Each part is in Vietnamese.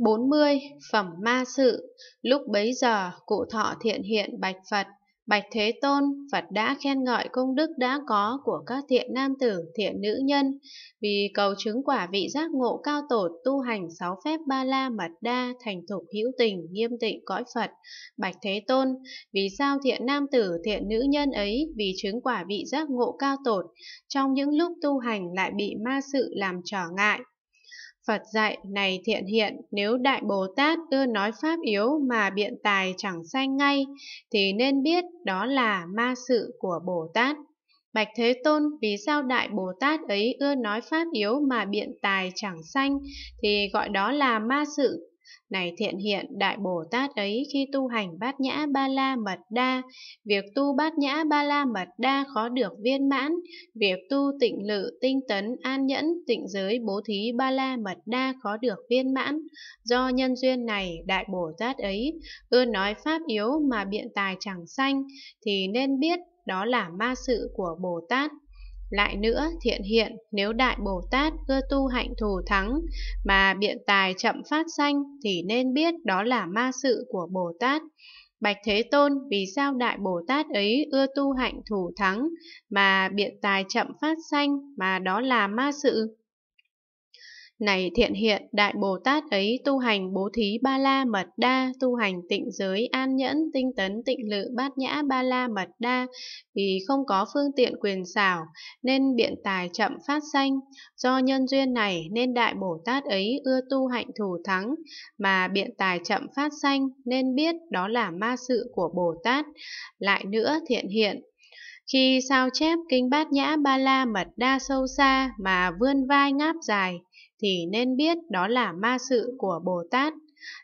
40. Phẩm Ma Sự Lúc bấy giờ, cụ thọ thiện hiện bạch Phật. Bạch Thế Tôn, Phật đã khen ngợi công đức đã có của các thiện nam tử, thiện nữ nhân, vì cầu chứng quả vị giác ngộ cao tổ tu hành sáu phép ba la mật đa, thành thục hữu tình, nghiêm tịnh cõi Phật. Bạch Thế Tôn, vì sao thiện nam tử, thiện nữ nhân ấy vì chứng quả vị giác ngộ cao tổ trong những lúc tu hành lại bị ma sự làm trở ngại, Phật dạy này thiện hiện, nếu Đại Bồ Tát ưa nói pháp yếu mà biện tài chẳng sanh ngay, thì nên biết đó là ma sự của Bồ Tát. Bạch Thế Tôn, vì sao Đại Bồ Tát ấy ưa nói pháp yếu mà biện tài chẳng sanh, thì gọi đó là ma sự này thiện hiện đại Bồ Tát ấy khi tu hành bát nhã ba la mật đa, việc tu bát nhã ba la mật đa khó được viên mãn, việc tu tịnh lự tinh tấn an nhẫn tịnh giới bố thí ba la mật đa khó được viên mãn. Do nhân duyên này đại Bồ Tát ấy ưa nói pháp yếu mà biện tài chẳng sanh thì nên biết đó là ma sự của Bồ Tát. Lại nữa, thiện hiện, nếu Đại Bồ Tát ưa tu hạnh thù thắng, mà biện tài chậm phát sanh, thì nên biết đó là ma sự của Bồ Tát. Bạch Thế Tôn, vì sao Đại Bồ Tát ấy ưa tu hạnh thù thắng, mà biện tài chậm phát sanh, mà đó là ma sự? Này thiện hiện, Đại Bồ Tát ấy tu hành bố thí ba la mật đa, tu hành tịnh giới an nhẫn, tinh tấn tịnh lự bát nhã ba la mật đa, vì không có phương tiện quyền xảo, nên biện tài chậm phát sanh. Do nhân duyên này nên Đại Bồ Tát ấy ưa tu hạnh thủ thắng, mà biện tài chậm phát sanh nên biết đó là ma sự của Bồ Tát. Lại nữa thiện hiện, khi sao chép kinh bát nhã ba la mật đa sâu xa mà vươn vai ngáp dài thì nên biết đó là ma sự của Bồ Tát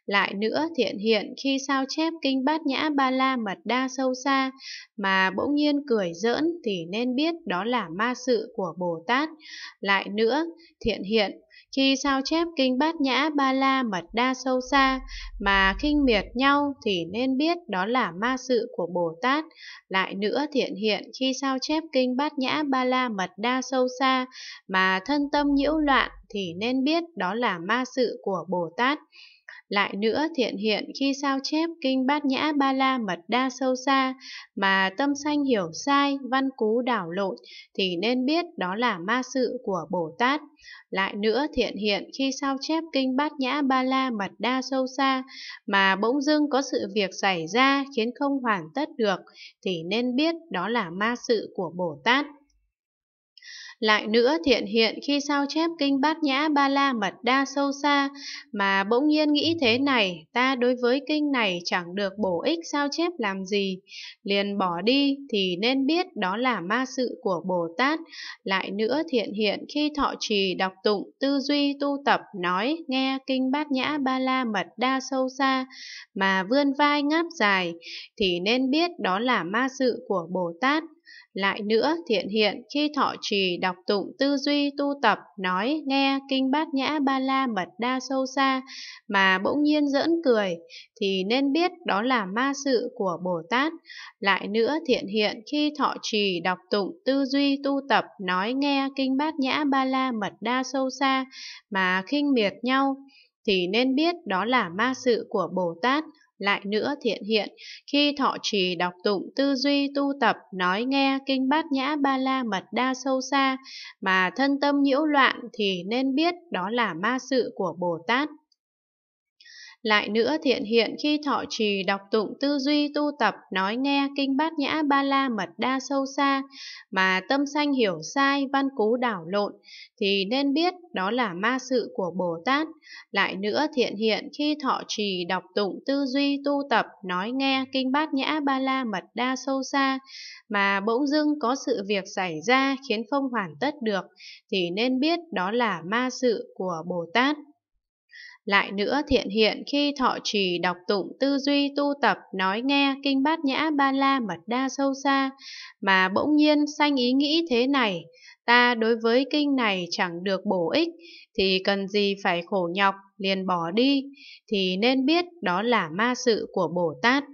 lại nữa thiện hiện khi sao chép kinh bát nhã ba la mật đa sâu xa mà bỗng nhiên cười giỡn thì nên biết đó là ma sự của Bồ Tát. Lại nữa thiện hiện khi sao chép kinh bát nhã ba la mật đa sâu xa mà khinh miệt nhau thì nên biết đó là ma sự của Bồ Tát. Lại nữa thiện hiện khi sao chép kinh bát nhã ba la mật đa sâu xa mà thân tâm nhiễu loạn thì nên biết đó là ma sự của Bồ Tát. Lại nữa thiện hiện khi sao chép kinh bát nhã ba la mật đa sâu xa mà tâm sanh hiểu sai, văn cú đảo lộn thì nên biết đó là ma sự của Bồ Tát. Lại nữa thiện hiện khi sao chép kinh bát nhã ba la mật đa sâu xa mà bỗng dưng có sự việc xảy ra khiến không hoàn tất được thì nên biết đó là ma sự của Bồ Tát. Lại nữa thiện hiện khi sao chép kinh bát nhã ba la mật đa sâu xa mà bỗng nhiên nghĩ thế này, ta đối với kinh này chẳng được bổ ích sao chép làm gì, liền bỏ đi thì nên biết đó là ma sự của Bồ Tát. Lại nữa thiện hiện khi thọ trì đọc tụng, tư duy tu tập nói nghe kinh bát nhã ba la mật đa sâu xa mà vươn vai ngáp dài thì nên biết đó là ma sự của Bồ Tát. Lại nữa thiện hiện khi thọ trì đọc tụng tư duy tu tập nói nghe kinh bát nhã ba la mật đa sâu xa mà bỗng nhiên giỡn cười thì nên biết đó là ma sự của Bồ Tát. Lại nữa thiện hiện khi thọ trì đọc tụng tư duy tu tập nói nghe kinh bát nhã ba la mật đa sâu xa mà khinh miệt nhau thì nên biết đó là ma sự của Bồ Tát lại nữa thiện hiện khi thọ trì đọc tụng tư duy tu tập nói nghe kinh bát nhã ba la mật đa sâu xa mà thân tâm nhiễu loạn thì nên biết đó là ma sự của bồ tát lại nữa thiện hiện khi thọ trì đọc tụng tư duy tu tập nói nghe kinh bát nhã ba la mật đa sâu xa mà tâm sanh hiểu sai văn cú đảo lộn thì nên biết đó là ma sự của Bồ Tát. Lại nữa thiện hiện khi thọ trì đọc tụng tư duy tu tập nói nghe kinh bát nhã ba la mật đa sâu xa mà bỗng dưng có sự việc xảy ra khiến không hoàn tất được thì nên biết đó là ma sự của Bồ Tát. Lại nữa thiện hiện khi thọ trì đọc tụng tư duy tu tập nói nghe kinh bát nhã ba la mật đa sâu xa mà bỗng nhiên sanh ý nghĩ thế này ta đối với kinh này chẳng được bổ ích thì cần gì phải khổ nhọc liền bỏ đi thì nên biết đó là ma sự của Bồ Tát.